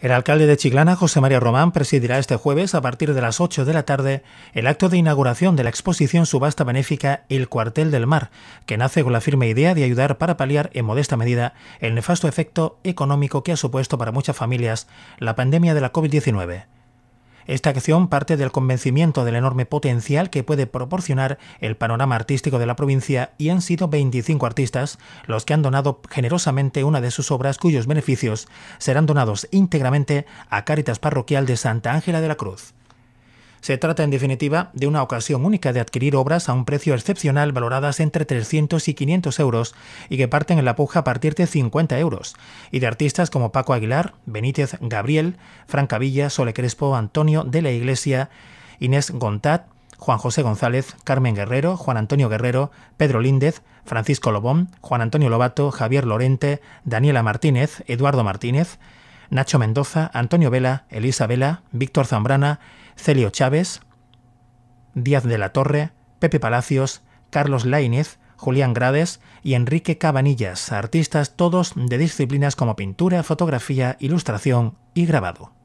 El alcalde de Chiclana, José María Román, presidirá este jueves a partir de las 8 de la tarde el acto de inauguración de la exposición subasta benéfica El Cuartel del Mar, que nace con la firme idea de ayudar para paliar en modesta medida el nefasto efecto económico que ha supuesto para muchas familias la pandemia de la COVID-19. Esta acción parte del convencimiento del enorme potencial que puede proporcionar el panorama artístico de la provincia y han sido 25 artistas los que han donado generosamente una de sus obras cuyos beneficios serán donados íntegramente a Cáritas Parroquial de Santa Ángela de la Cruz. Se trata, en definitiva, de una ocasión única de adquirir obras a un precio excepcional valoradas entre 300 y 500 euros y que parten en la puja a partir de 50 euros, y de artistas como Paco Aguilar, Benítez Gabriel, Franca Villa, Sole Crespo, Antonio de la Iglesia, Inés Gontad, Juan José González, Carmen Guerrero, Juan Antonio Guerrero, Pedro Líndez, Francisco Lobón, Juan Antonio Lobato, Javier Lorente, Daniela Martínez, Eduardo Martínez, Nacho Mendoza, Antonio Vela, Elisa Vela, Víctor Zambrana, Celio Chávez, Díaz de la Torre, Pepe Palacios, Carlos Lainez, Julián Grades y Enrique Cabanillas, artistas todos de disciplinas como pintura, fotografía, ilustración y grabado.